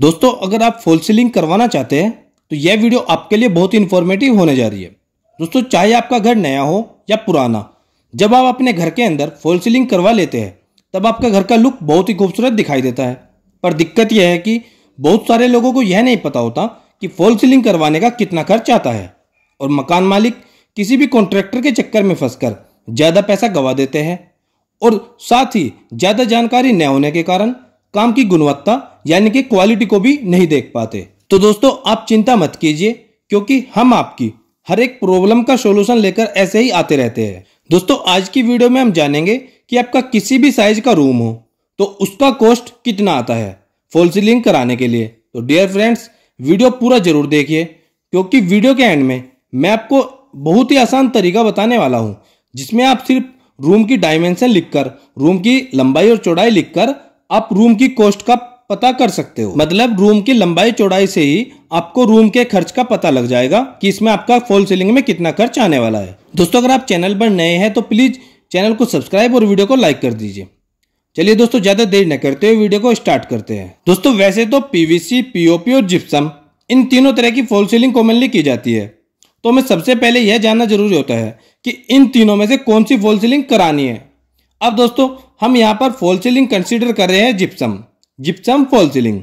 दोस्तों अगर आप फॉल सीलिंग करवाना चाहते हैं तो यह वीडियो आपके लिए बहुत ही इन्फॉर्मेटिव होने जा रही है दोस्तों चाहे आपका घर नया हो या पुराना जब आप अपने घर के अंदर फॉल सीलिंग करवा लेते हैं तब आपका घर का लुक बहुत ही खूबसूरत दिखाई देता है पर दिक्कत यह है कि बहुत सारे लोगों को यह नहीं पता होता कि फॉल सीलिंग करवाने का कितना खर्च आता है और मकान मालिक किसी भी कॉन्ट्रैक्टर के चक्कर में फंस ज़्यादा पैसा गंवा देते हैं और साथ ही ज़्यादा जानकारी न होने के कारण काम की गुणवत्ता यानी कि क्वालिटी को भी नहीं देख पाते तो दोस्तों आप चिंता मत कीजिए क्योंकि हम आपकी हर एक प्रॉब्लम का सोल्यूशन लेकर ऐसे ही आते रहते हैं दोस्तों आज की वीडियो में हम जानेंगे कि आपका किसी भी साइज का रूम हो तो उसका कॉस्ट कितना आता है फॉल सीलिंग कराने के लिए तो डियर फ्रेंड्स वीडियो पूरा जरूर देखिए क्योंकि वीडियो के एंड में मैं आपको बहुत ही आसान तरीका बताने वाला हूँ जिसमें आप सिर्फ रूम की डायमेंशन लिखकर रूम की लंबाई और चौड़ाई लिखकर आप रूम की कॉस्ट का पता कर सकते हो मतलब रूम की लंबाई चौड़ाई से ही आपको रूम के खर्च का पता लग जाएगा कि इसमें आपका फॉल सीलिंग में कितना खर्च आने वाला है दोस्तों अगर आप चैनल पर नए हैं तो प्लीज चैनल को सब्सक्राइब और वीडियो को लाइक कर दीजिए चलिए दोस्तों ज्यादा देर न करते हुए वीडियो को स्टार्ट करते हैं दोस्तों वैसे तो पीवीसी पीओपी और जिप्सम इन तीनों तरह की फॉल सीलिंग कॉमनली की जाती है तो हमें सबसे पहले यह जानना जरूरी होता है कि इन तीनों में से कौन सी फॉल सीलिंग करानी है अब दोस्तों हम यहाँ पर फॉल सीलिंग कंसिडर कर रहे हैं जिप्सम जिप्सम फॉल सीलिंग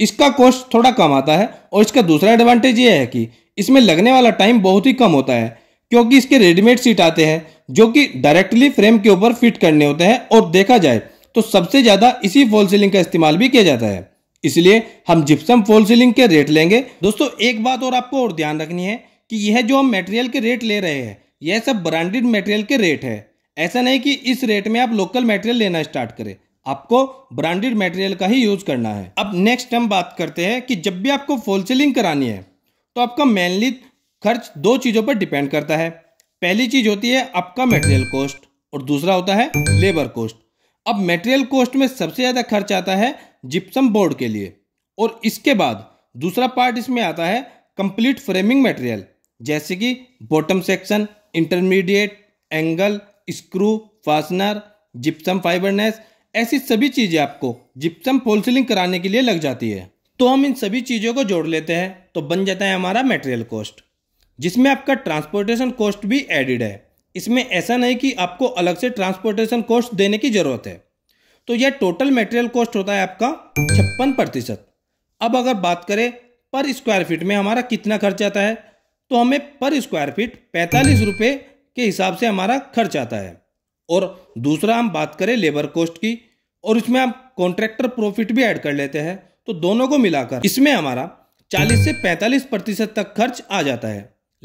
इसका कॉस्ट थोड़ा कम आता है और इसका दूसरा एडवांटेज यह है कि इसमें लगने वाला टाइम बहुत ही कम होता है क्योंकि इसके रेडीमेड सीट आते हैं जो कि डायरेक्टली फ्रेम के ऊपर फिट करने होते हैं और देखा जाए तो सबसे ज़्यादा इसी फॉल सीलिंग का इस्तेमाल भी किया जाता है इसलिए हम जिप्सम फॉल सीलिंग के रेट लेंगे दोस्तों एक बात और आपको और ध्यान रखनी है कि यह जो हम मेटेरियल के रेट ले रहे हैं यह सब ब्रांडेड मेटेरियल के रेट है ऐसा नहीं कि इस रेट में आप लोकल मेटेरियल लेना स्टार्ट करें आपको ब्रांडेड मटेरियल का ही यूज करना है अब नेक्स्ट हम बात करते हैं कि जब भी आपको होलसेलिंग करानी है तो आपका मेनली खर्च दो चीजों पर डिपेंड करता है पहली चीज होती है आपका मेटेरियल कॉस्ट और दूसरा होता है लेबर कॉस्ट अब मेटेरियल कॉस्ट में सबसे ज्यादा खर्च आता है जिप्सम बोर्ड के लिए और इसके बाद दूसरा पार्ट इसमें आता है कंप्लीट फ्रेमिंग मटेरियल जैसे कि bottom section intermediate angle screw fastener gypsum फाइबरनेस ऐसी सभी चीज़ें आपको जिप्सम पोलसिलिंग सीलिंग कराने के लिए लग जाती है तो हम इन सभी चीज़ों को जोड़ लेते हैं तो बन जाता है हमारा मेटेरियल कॉस्ट जिसमें आपका ट्रांसपोर्टेशन कॉस्ट भी एडिड है इसमें ऐसा नहीं कि आपको अलग से ट्रांसपोर्टेशन कॉस्ट देने की ज़रूरत है तो यह टोटल मेटेरियल कॉस्ट होता है आपका छप्पन प्रतिशत अब अगर बात करें पर स्क्वायर फीट में हमारा कितना खर्च आता है तो हमें पर स्क्वायर फीट पैंतालीस रुपये के हिसाब से हमारा खर्च आता है और दूसरा हम बात करें लेबर कॉस्ट की और उसमें आप कॉन्ट्रैक्टर प्रॉफिट भी ऐड कर लेते हैं तो दोनों को मिलाकर इसमें हमारा 40 से 45 प्रतिशत तक खर्च आ जाता है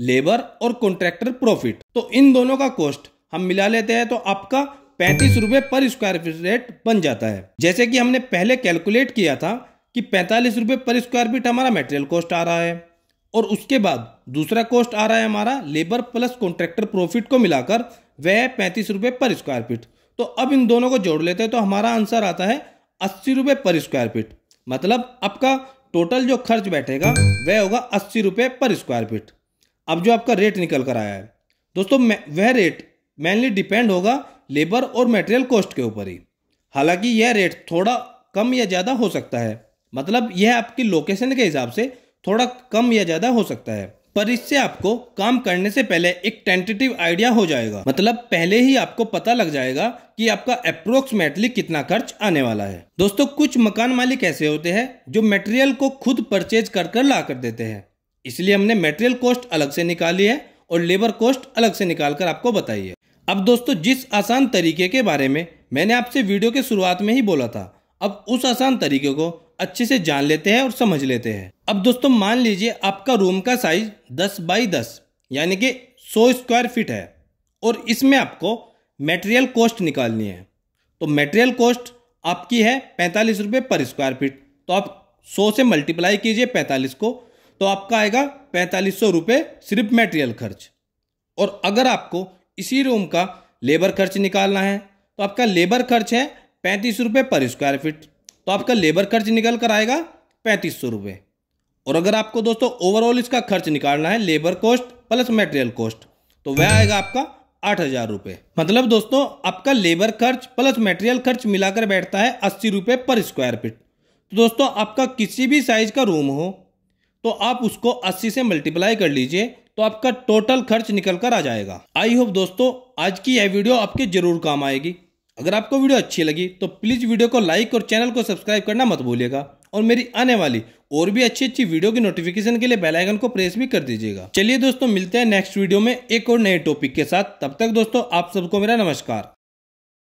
लेबर और कॉन्ट्रैक्टर प्रॉफिट तो इन दोनों का कॉस्ट हम मिला लेते हैं तो आपका पैंतीस रुपए पर स्क्वायर फीट रेट बन जाता है जैसे कि हमने पहले कैलकुलेट किया था कि पैंतालीस रुपए पर स्क्वायर फीट हमारा मेटेरियल कॉस्ट आ रहा है और उसके बाद दूसरा कॉस्ट आ रहा है हमारा लेबर प्लस कॉन्ट्रैक्टर प्रॉफिट को मिलाकर वह है पैंतीस रुपए पर स्क्वायर फीट तो अब इन दोनों को जोड़ लेते हैं तो हमारा आंसर आता है अस्सी रुपये पर स्क्वायर फीट मतलब आपका टोटल जो खर्च बैठेगा वह होगा अस्सी रुपये पर स्क्वायर फीट अब जो आपका रेट निकल कर आया है दोस्तों वह रेट मेनली डिपेंड होगा लेबर और मटेरियल कॉस्ट के ऊपर ही हालांकि यह रेट थोड़ा कम या ज़्यादा हो सकता है मतलब यह आपकी लोकेशन के हिसाब से थोड़ा कम या ज़्यादा हो सकता है पर इससे आपको काम करने से पहले एक टेंटेटिव आइडिया हो जाएगा मतलब पहले ही आपको पता लग जाएगा कि आपका अप्रोक्सीमेटली कितना खर्च आने वाला है दोस्तों कुछ मकान मालिक ऐसे होते हैं जो मटेरियल को खुद परचेज कर कर ला कर देते हैं इसलिए हमने मटेरियल कॉस्ट अलग से निकाली है और लेबर कॉस्ट अलग से निकाल कर आपको बताई है अब दोस्तों जिस आसान तरीके के बारे में मैंने आपसे वीडियो के शुरुआत में ही बोला था अब उस आसान तरीके को अच्छे से जान लेते हैं और समझ लेते हैं अब दोस्तों मान लीजिए आपका रूम का साइज 10 बाई 10 यानी कि 100 स्क्वायर फीट है और इसमें आपको मेटेरियल कॉस्ट निकालनी है तो मेटेरियल कॉस्ट आपकी है पैंतालीस रुपये पर स्क्वायर फीट तो आप 100 से मल्टीप्लाई कीजिए 45 को तो आपका आएगा पैंतालीस सौ रुपये सिर्फ मेटेरियल खर्च और अगर आपको इसी रूम का लेबर खर्च निकालना है तो आपका लेबर खर्च है पैंतीस रुपये पर स्क्वायर फीट तो आपका लेबर खर्च निकल कर आएगा पैंतीस सौ रुपये और अगर आपको दोस्तों ओवरऑल इसका खर्च निकालना है labour cost plus material cost तो वह आएगा आपका आठ हजार रुपए मतलब दोस्तों आपका लेबर खर्च प्लस मेटेरियल खर्च मिलाकर बैठता है अस्सी रुपए पर स्क्वायर फीट तो दोस्तों आपका किसी भी साइज का रूम हो तो आप उसको अस्सी से मल्टीप्लाई कर लीजिए तो आपका टोटल खर्च निकल कर आ जाएगा आई होप दोस्तों आज की यह वीडियो आपके जरूर काम आएगी अगर आपको वीडियो अच्छी लगी तो प्लीज़ वीडियो को लाइक और चैनल को सब्सक्राइब करना मत भूलिएगा और मेरी आने वाली और भी अच्छी अच्छी वीडियो की नोटिफिकेशन के लिए बेल आइकन को प्रेस भी कर दीजिएगा चलिए दोस्तों मिलते हैं नेक्स्ट वीडियो में एक और नए टॉपिक के साथ तब तक दोस्तों आप सबको मेरा नमस्कार